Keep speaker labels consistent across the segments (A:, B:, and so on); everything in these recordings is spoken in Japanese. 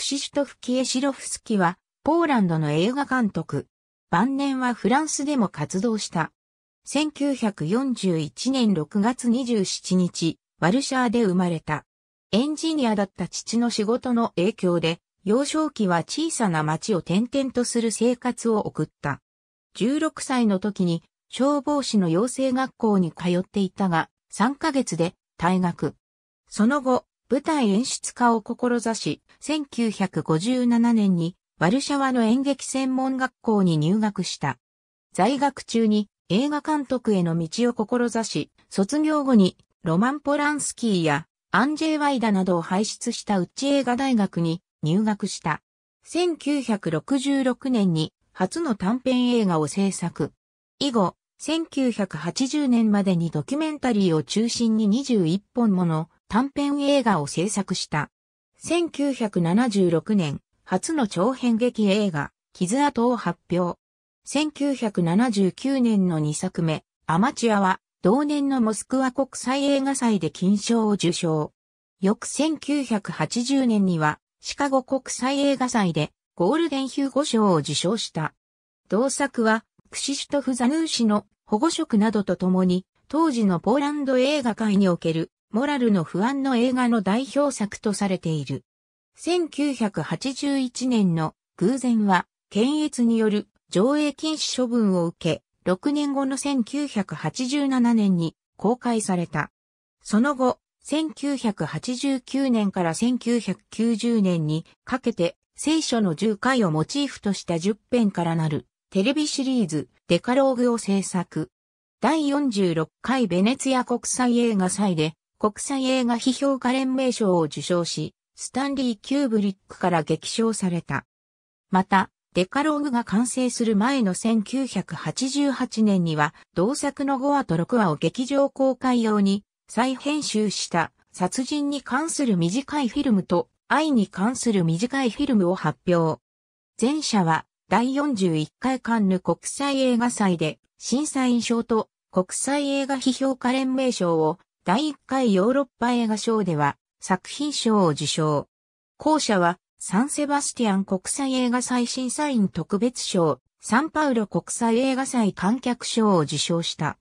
A: クシシュトフ・キエシロフスキは、ポーランドの映画監督。晩年はフランスでも活動した。1941年6月27日、ワルシャーで生まれた。エンジニアだった父の仕事の影響で、幼少期は小さな町を転々とする生活を送った。16歳の時に消防士の養成学校に通っていたが、3ヶ月で退学。その後、舞台演出家を志し、1957年にワルシャワの演劇専門学校に入学した。在学中に映画監督への道を志し、卒業後にロマン・ポランスキーやアンジェイ・ワイダなどを輩出したウッチ映画大学に入学した。1966年に初の短編映画を制作。以後、1980年までにドキュメンタリーを中心に21本もの短編映画を制作した。1976年、初の長編劇映画、傷跡を発表。1979年の2作目、アマチュアは、同年のモスクワ国際映画祭で金賞を受賞。翌1980年には、シカゴ国際映画祭で、ゴールデンヒューゴ賞を受賞した。同作は、クシシュトフ・ザヌー氏の保護色などとともに、当時のポーランド映画界におけるモラルの不安の映画の代表作とされている。1981年の偶然は、検閲による上映禁止処分を受け、6年後の1987年に公開された。その後、1989年から1990年にかけて聖書の10回をモチーフとした10編からなるテレビシリーズデカローグを制作。第46回ベネツィア国際映画祭で国際映画批評家連盟賞を受賞し、スタンリー・キューブリックから激賞された。また、デカローグが完成する前の1988年には、同作の5話と6話を劇場公開用に再編集した殺人に関する短いフィルムと愛に関する短いフィルムを発表。前者は第41回カンヌ国際映画祭で審査員賞と国際映画批評家連盟賞を第1回ヨーロッパ映画賞では作品賞を受賞。後者はサンセバスティアン国際映画祭審査員特別賞、サンパウロ国際映画祭観客賞を受賞した。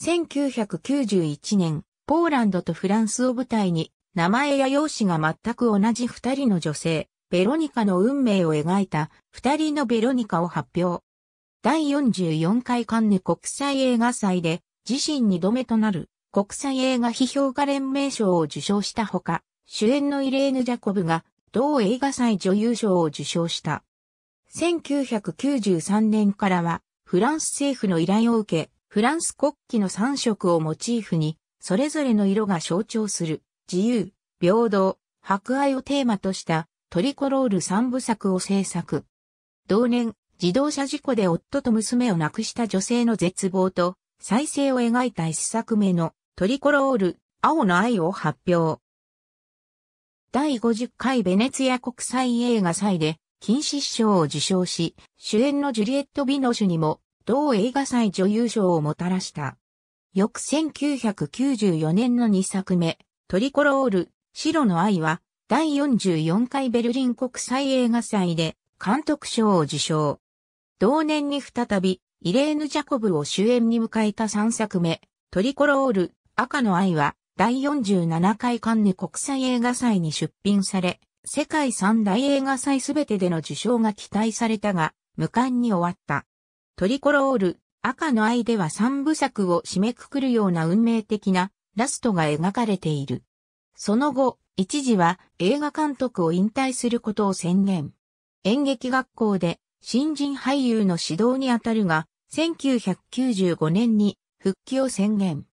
A: 1991年、ポーランドとフランスを舞台に、名前や容姿が全く同じ二人の女性、ベロニカの運命を描いた二人のベロニカを発表。第44回カンヌ国際映画祭で自身二度目となる国際映画批評家連盟賞を受賞したほか、主演のイレーヌ・ジャコブが同映画祭女優賞を受賞した。1993年からは、フランス政府の依頼を受け、フランス国旗の3色をモチーフに、それぞれの色が象徴する、自由、平等、博愛をテーマとしたトリコロール3部作を制作。同年、自動車事故で夫と娘を亡くした女性の絶望と再生を描いた一作目のトリコロール、青の愛を発表。第50回ベネツィア国際映画祭で、金獅子賞を受賞し、主演のジュリエット・ビノシュにも、同映画祭女優賞をもたらした。翌1994年の2作目、トリコロール、白の愛は、第44回ベルリン国際映画祭で、監督賞を受賞。同年に再び、イレーヌ・ジャコブを主演に迎えた3作目、トリコロール、赤の愛は、第47回カンヌ国際映画祭に出品され、世界三大映画祭すべてでの受賞が期待されたが、無冠に終わった。トリコロール、赤の愛では三部作を締めくくるような運命的なラストが描かれている。その後、一時は映画監督を引退することを宣言。演劇学校で新人俳優の指導にあたるが、1995年に復帰を宣言。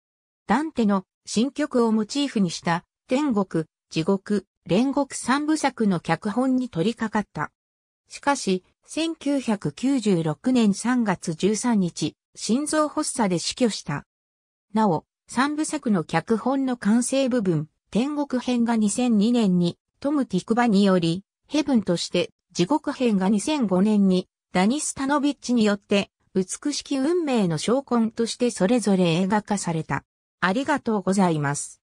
A: ダンテの新曲をモチーフにした天国、地獄、煉獄三部作の脚本に取り掛かった。しかし、1996年3月13日、心臓発作で死去した。なお、三部作の脚本の完成部分、天国編が2002年にトム・ティクバにより、ヘブンとして地獄編が2005年にダニス・タノビッチによって美しき運命の証拠としてそれぞれ映画化された。ありがとうございます。